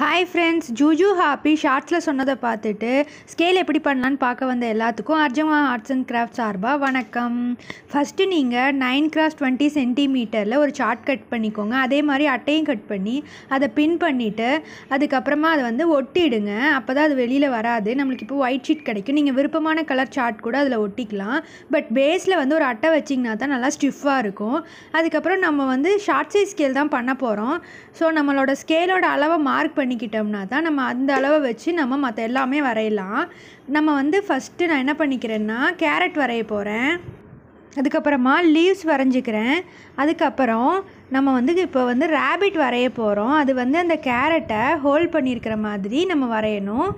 hi friends ஜூஜூ happy ஷார்ட்ஸில் சொன்னதை பார்த்துட்டு ஸ்கேல் எப்படி பண்ணலான்னு பார்க்க வந்த எல்லாத்துக்கும் அர்ஜமா ஆர்ட்ஸ் அண்ட் கிராஃப்ட் சார்பாக வணக்கம் ஃபஸ்ட்டு நீங்கள் நைன் கிராஸ் டுவெண்ட்டி சென்டிமீட்டரில் ஒரு ஷார்ட் கட் பண்ணிக்கோங்க அதே மாதிரி அட்டையும் கட் பண்ணி அதை பின் பண்ணிவிட்டு அதுக்கப்புறமா அதை வந்து ஒட்டிடுங்க அப்போ தான் அது வெளியில் வராது நம்மளுக்கு இப்போ ஒயிட் ஷீட் கிடைக்கும் நீங்கள் விருப்பமான கலர் சார்ட் கூட அதில் ஒட்டிக்கலாம் பட் பேஸில் வந்து ஒரு அட்டை வச்சிங்கன்னா தான் நல்லா ஸ்டிஃபாக இருக்கும் அதுக்கப்புறம் நம்ம வந்து ஷார்ட் சைஸ் ஸ்கேல் தான் பண்ண போகிறோம் ஸோ நம்மளோட ஸ்கேலோட அளவை மார்க் பண்ணி பண்ணிக்கிட்டோம்னா தான் நம்ம அந்த அளவை வச்சு நம்ம மற்ற எல்லாமே வரையலாம் நம்ம வந்து ஃபஸ்ட்டு நான் என்ன பண்ணிக்கிறேன்னா கேரட் வரைய போகிறேன் அதுக்கப்புறமா லீவ்ஸ் வரைஞ்சிக்கிறேன் அதுக்கப்புறம் நம்ம வந்து இப்போ வந்து ரேபிட் வரைய போகிறோம் அது வந்து அந்த கேரட்டை ஹோல்ட் பண்ணியிருக்கிற மாதிரி நம்ம வரையணும்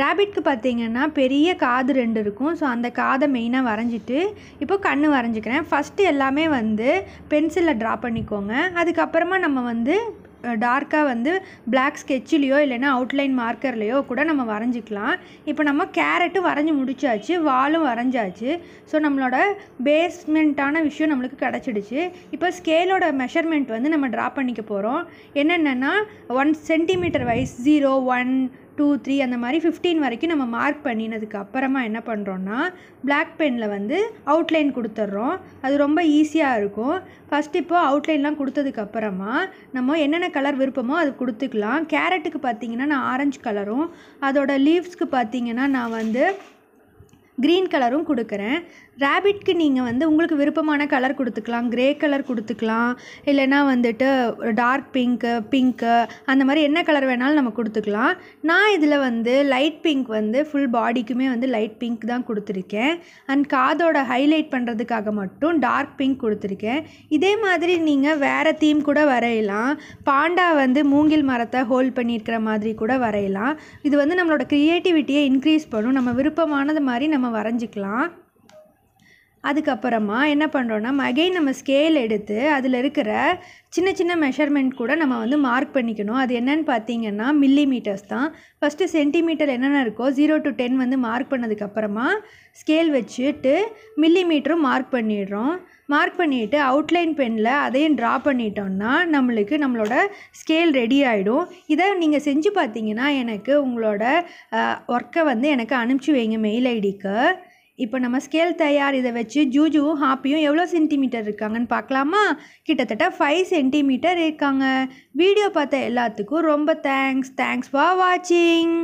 ரேபிட்க்கு பார்த்திங்கன்னா பெரிய காது ரெண்டு இருக்கும் ஸோ அந்த காதை மெயினாக வரைஞ்சிட்டு இப்போ கண் வரைஞ்சிக்கிறேன் ஃபஸ்ட்டு எல்லாமே வந்து பென்சிலில் ட்ரா பண்ணிக்கோங்க அதுக்கப்புறமா நம்ம வந்து டார்க்காக வந்து பிளாக் ஸ்கெட்சிலையோ இல்லைன்னா அவுட்லைன் மார்க்கர்லேயோ கூட நம்ம வரைஞ்சிக்கலாம் இப்போ நம்ம கேரட்டும் வரைஞ்சி முடிச்சாச்சு வாலும் வரைஞ்சாச்சு ஸோ நம்மளோட பேஸ்மெண்ட்டான விஷயம் நம்மளுக்கு கிடச்சிடுச்சு இப்போ ஸ்கேலோட மெஷர்மெண்ட் வந்து நம்ம ட்ரா பண்ணிக்க போகிறோம் என்னென்னா one centimetre wise zero one two three அந்த மாதிரி ஃபிஃப்டீன் வரைக்கும் நம்ம மார்க் பண்ணினதுக்கு அப்புறமா என்ன பண்ணுறோன்னா பிளாக் பெனில் வந்து அவுட்லைன் கொடுத்துட்றோம் அது ரொம்ப ஈஸியாக இருக்கும் ஃபஸ்ட் இப்போது அவுட்லைன்லாம் கொடுத்ததுக்கப்புறமா நம்ம என்னென்ன கலர் விருப்பமோ அது கொடுத்துக்கலாம் கேரட்டுக்கு பார்த்தீங்கன்னா நான் ஆரஞ்சு கலரும் அதோடய லீவ்ஸ்க்கு பார்த்தீங்கன்னா நான் வந்து க்ரீன் கலரும் கொடுக்குறேன் ரேபிட்க்கு நீங்கள் வந்து உங்களுக்கு விருப்பமான கலர் கொடுத்துக்கலாம் க்ரே கலர் கொடுத்துக்கலாம் இல்லைன்னா வந்துட்டு டார்க் பிங்க்கு பிங்க்கு அந்த மாதிரி என்ன கலர் வேணாலும் நம்ம கொடுத்துக்கலாம் நான் இதில் வந்து லைட் பிங்க் வந்து ஃபுல் பாடிக்குமே வந்து லைட் பிங்க் தான் கொடுத்துருக்கேன் அண்ட் காதோட ஹைலைட் பண்ணுறதுக்காக மட்டும் டார்க் பிங்க் கொடுத்துருக்கேன் இதே மாதிரி நீங்கள் வேறு தீம் கூட வரையலாம் பாண்டா வந்து மூங்கில் மரத்தை ஹோல்ட் பண்ணியிருக்கிற மாதிரி கூட வரையலாம் இது வந்து நம்மளோட க்ரியேட்டிவிட்டியை இன்க்ரீஸ் பண்ணும் நம்ம விருப்பமானது மாதிரி நம்ம வரைஞ்சிக்கலாம் அதுக்கப்புறமா என்ன பண்ணுறோன்னா அகெயின் நம்ம ஸ்கேல் எடுத்து அதில் இருக்கிற சின்ன சின்ன மெஷர்மெண்ட் கூட நம்ம வந்து மார்க் பண்ணிக்கணும் அது என்னென்னு பார்த்தீங்கன்னா மில்லி மீட்டர்ஸ் தான் ஃபஸ்ட்டு சென்டிமீட்டர் என்னென்ன இருக்கோ ஜீரோ டு டென் வந்து மார்க் பண்ணதுக்கப்புறமா ஸ்கேல் வச்சுட்டு மில்லி மீட்டரும் மார்க் பண்ணிடுறோம் மார்க் பண்ணிவிட்டு அவுட்லைன் பெனில் அதையும் ட்ரா பண்ணிட்டோம்னா நம்மளுக்கு நம்மளோட ஸ்கேல் ரெடி ஆகிடும் இதை நீங்கள் செஞ்சு பார்த்தீங்கன்னா எனக்கு உங்களோட ஒர்க்கை வந்து எனக்கு அனுப்பிச்சி வைங்க மெயில் ஐடிக்கு இப்போ நம்ம ஸ்கேல் தயார் இதை வச்சு ஜூஜுவும் ஹாப்பியும் எவ்வளோ சென்டிமீட்டர் இருக்காங்கன்னு பார்க்கலாமா கிட்டத்தட்ட ஃபைவ் சென்டிமீட்டர் இருக்காங்க வீடியோ பார்த்த எல்லாத்துக்கும் ரொம்ப தேங்க்ஸ் தேங்க்ஸ் ஃபார் வாட்சிங்